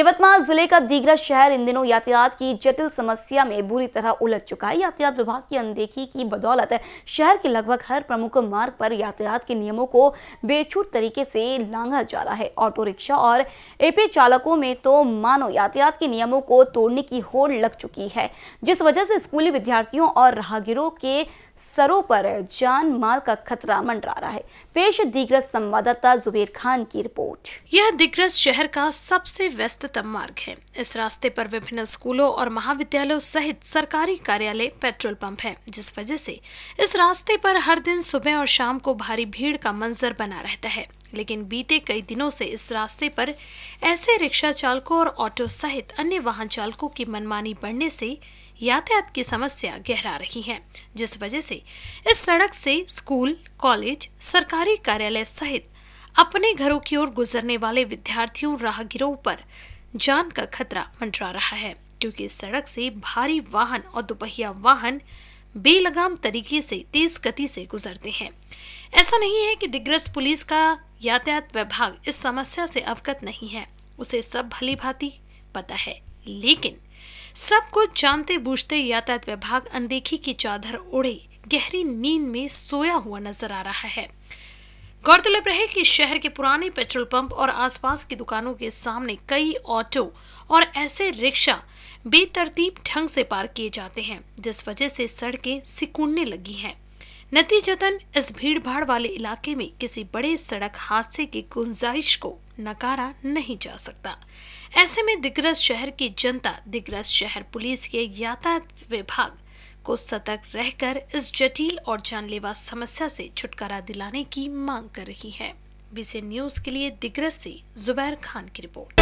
यवतमाल जिले का दीगरा शहर इन दिनों यातायात की जटिल समस्या में बुरी तरह उलझ चुका है यातायात विभाग की अनदेखी की बदौलत शहर के लगभग हर प्रमुख मार्ग पर यातायात के नियमों को बेछूट तरीके से लांघा जा रहा है ऑटो रिक्शा और एपी चालकों में तो मानो यातायात के नियमों को तोड़ने की होड़ लग चुकी है जिस वजह से स्कूली विद्यार्थियों और राहगीरों के सरों पर जान माल का खतरा मंडरा रहा है पेश दिग्रस संवाददाता जुबेर खान की रिपोर्ट यह दिग्रस शहर का सबसे व्यस्ततम मार्ग है इस रास्ते पर विभिन्न स्कूलों और महाविद्यालयों सहित सरकारी कार्यालय पेट्रोल पंप है जिस वजह से इस रास्ते पर हर दिन सुबह और शाम को भारी भीड़ का मंजर बना रहता है लेकिन बीते कई दिनों से इस रास्ते पर ऐसे रिक्शा चालकों और ऑटो सहित अन्य वाहन चालकों की मनमानी बढ़ने से यातायात की समस्या गहरा रही है जिस वजह से इस सड़क से स्कूल कॉलेज सरकारी कार्यालय सहित अपने घरों की ओर गुजरने वाले विद्यार्थियों राहगीरों पर जान का खतरा मंडरा रहा है क्योंकि इस सड़क से भारी वाहन और दोपहिया वाहन बेलगाम तरीके से तेज गति से गुजरते हैं ऐसा नहीं है कि दिग्रस पुलिस का यातायात विभाग इस समस्या से अवगत नहीं है उसे सब भली भांति पता है लेकिन सब कुछ जानते बूझते यातायात विभाग अनदेखी की चादर ओढ़े गहरी नींद में सोया हुआ नजर आ रहा है गौरतलब रहे कि शहर के पुराने पेट्रोल पंप और आसपास की दुकानों के सामने कई ऑटो और ऐसे रिक्शा बेतरतीब ढंग से पार किए जाते हैं जिस वजह से सड़कें सिकुड़ने लगी हैं नतीजतन इस भीड़भाड़ वाले इलाके में किसी बड़े सड़क हादसे की गुंजाइश को नकारा नहीं जा सकता ऐसे में दिग्रस शहर की जनता दिग्रस शहर पुलिस के यातायात विभाग को सतर्क रहकर इस जटिल और जानलेवा समस्या से छुटकारा दिलाने की मांग कर रही है बीसी न्यूज के लिए दिग्रस से जुबैर खान की रिपोर्ट